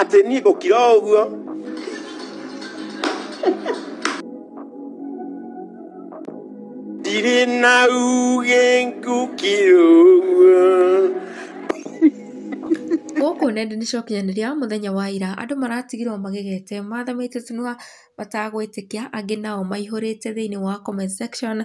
ati ni gukira uguo ndirĩ na uge Gũkũ nenda-inĩ cia ũkinyanĩria mũthenya wa ira andũ maratigirwo magegete Martha Waititu matagwĩtĩkia angĩ nao maihũrĩte thĩinĩ wa comment section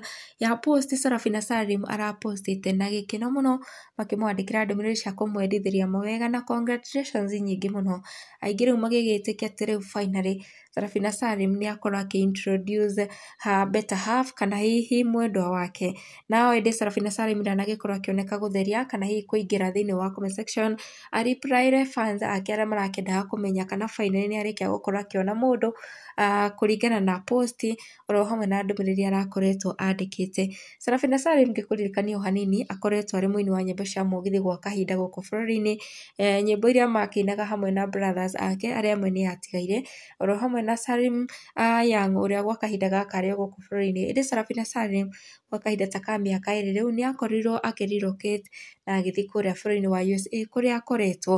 ya post Seraphinah Salim arapostĩte na gĩkeno mũno makĩmwandĩkĩra ndũmĩrĩri cia kũmwendithĩria mawega na congratulations nyingĩ muno Aingĩ rĩu magĩgĩtĩkia atĩ rĩu finally Serafina Salim nä akorwo akä introduce ha better half kana hihi mwendwa wake nao ndä Serafina Salim ndanagä korwo akioneka gutheria kana hihi kuingira thiini wa comment section ariplaire fans ake aria marakendaga menya kana finally nä arĩkia gukorwo akiona mundu kuringana na posti oro hamwe na ndũmĩrĩri arakoretwo andĩkĩte Serafina Salim ngĩkũririkania o hanini akoretwo arĩ mũini wa nyĩmbo cia mũgithi gwa kahinda gũkũ bũrũri-inĩ e, nyĩmbo iria makĩinaga hamwe na brothers ake arĩa amwe nĩ atigaire oro hamwe Nasarim ah, Young ũrĩa gwa kahinda gaka kare gũkũ bũrũri-inĩ ĩndĩ Sarafina Salim gwa kahinda ta ka mĩaka ĩrĩ rĩu nĩ akorirwo akĩ na agĩthiĩ kũrĩa bũrũri wa USA kũrĩa akoretwo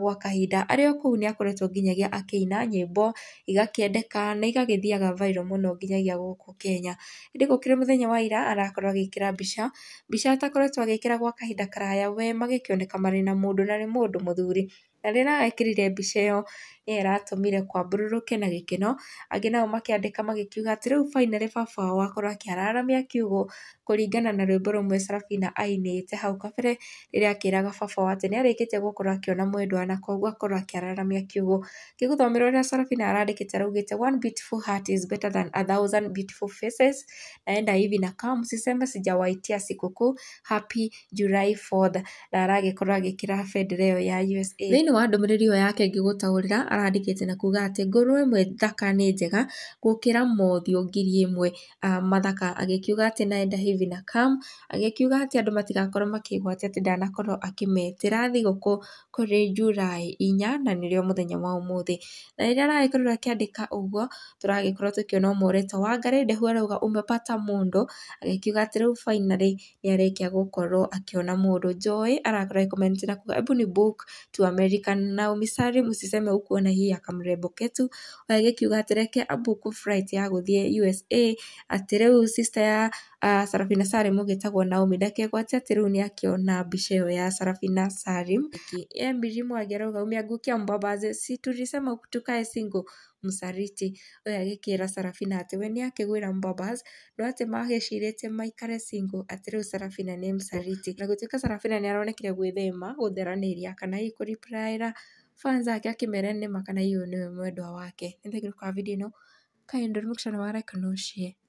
gwa kahinda arĩ o kũu nĩ akoretwo nginyagia akĩina nyĩmbo igakĩendeka na igagĩthiaga viral mũno nginyagia gũkũ Kenya ĩndĩ gũkĩrĩ mũthenya wa ira arakorwo agĩkĩra mbica mbica atakoretwo agĩkĩra gwa kahinda karaya we magĩkĩoneka marĩ na mũndũ na nĩ mũndũ mũthuri na rĩrĩa wekĩrire mbica ĩyo nĩ ĩratũmire kwambũrũrũke na gĩkeno, angĩ nao makĩandĩka magĩkiuga atĩ rĩu finally baba wao akorwo akĩararamia kiugũ kũringana na rwĩmbo rũmwe Sarafina ainĩte hau kabere rĩrĩa akĩraga baba wao atĩ nĩ arĩkĩtie gũkorwo akĩona mwendwa na koguo akorwo akĩararamia kiugũ. Ngĩgũthomera ũrĩa Sarafina arandĩkĩte araugĩte one beautiful heart is better than a thousand beautiful faces na enda hivi na kaa msiseme sijawaitia sikukuu happy July 4th na aragĩkorwo agĩkĩra bendera ĩyo ya USA. Thĩinĩ wa ndũmĩrĩri ĩyo yake ngĩgũtaũrĩra arandĩkĩte na kuuga atĩ ngũrwe ĩmwe thaka nĩ njega gũkĩra mothiũ ngiri ĩmwe ah, mathaka agĩkiuga atĩ naenda hivi na kam agĩkiuga atĩ andũ matigakorwo makĩgwatia atĩ ndanakorwo akĩmetĩra thigũkũ kũrĩ Julaĩ inya na nĩrĩo mũthenya wa ũmũthĩ. Na rĩrĩa aragĩkorirwo akĩandĩka ũguo tũragĩkorwo tũkĩona mũoroto wa Wangari Ndehũ arauga umepata mũndũ agĩkiuga atĩ rĩu finally nĩ arĩkia gũkorwo akĩona mũndũ. Joey arakorwo akĩmenti na kuga ebu ni book to America ririkanaga mũciari mũsiseme ũkuona hihi akamrembo ketu ũrĩa kiuga atä reke Abuku ya ya thiä USA atĩ rĩu sister ya uh, Sarafina Salim ũgĩtagwo Naomi ndakegwate atĩ rĩu nĩ akĩona mbica ĩyo ya Sarafina Salim Emily Mwangi arauga umeangukia Mbambazi si tulisema tukae single msaliti ũyũ agĩkĩra Sarafina atĩ we nĩ akĩgwĩra Mbambazi no atĩ magĩcirĩtie maikare single atĩ rĩu Sarafina nĩ msariti na gũtuĩka Sarafina nĩ aronekire gwĩthema ria kana hihi kũripraĩra fans ake akĩmera nĩma kana hihi ũyũ nĩwe mwendwa wake nĩ thengiũ kwa video ĩno kaĩ ndũrĩmũkicana wa like na ũshare